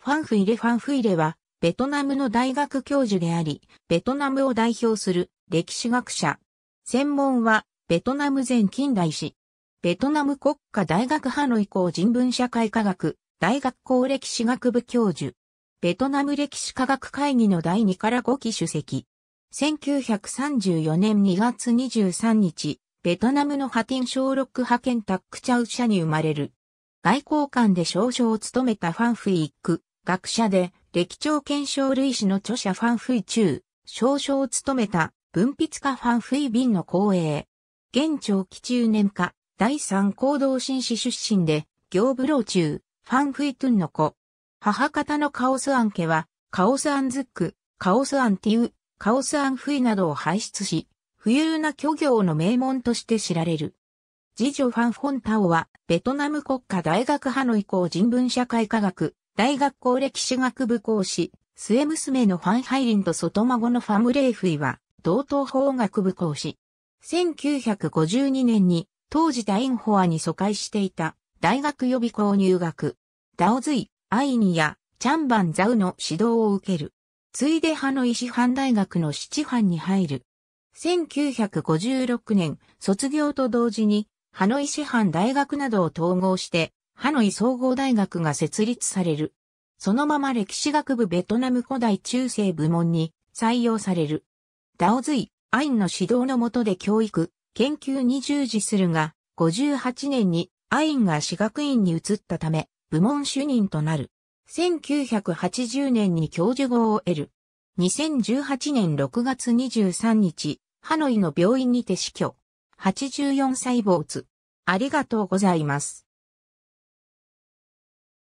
ファンフイレ・ファンフイレは、ベトナムの大学教授であり、ベトナムを代表する歴史学者。専門は、ベトナム前近代史。ベトナム国家大学ハノイ校人文社会科学、大学校歴史学部教授。ベトナム歴史科学会議の第2から5期主席。1934年2月23日、ベトナムのハティン小ク派遣タックチャウ社に生まれる。外交官で少々を務めたファンフーック、学者で、歴長検証類史の著者ファン・フイ中、少々を務めた、文筆家ファン・フイ・ビンの公営。現長期中年科、第三行動紳士出身で、行部老中、ファン・フイ・トゥンの子。母方のカオス・アン家は、カオス・アンズック、カオス・アンティウ、カオス・アン・フイなどを輩出し、富裕な虚業の名門として知られる。次女ファン・フォン・タオは、ベトナム国家大学派の移行人文社会科学、大学校歴史学部講師、末娘のファンハイリンと外孫のファムレイフイは、同等法学部講師。1952年に、当時ダインホアに疎開していた、大学予備校入学。ダオズイ、アイニや、チャンバンザウの指導を受ける。ついで派の石藩大学の七班に入る。1956年、卒業と同時に、ハノイ市販大学などを統合して、ハノイ総合大学が設立される。そのまま歴史学部ベトナム古代中世部門に採用される。ダオズイ、アインの指導の下で教育、研究に従事するが、58年にアインが私学院に移ったため、部門主任となる。1980年に教授号を得る。2018年6月23日、ハノイの病院にて死去。84歳坊主。ありがとうございます。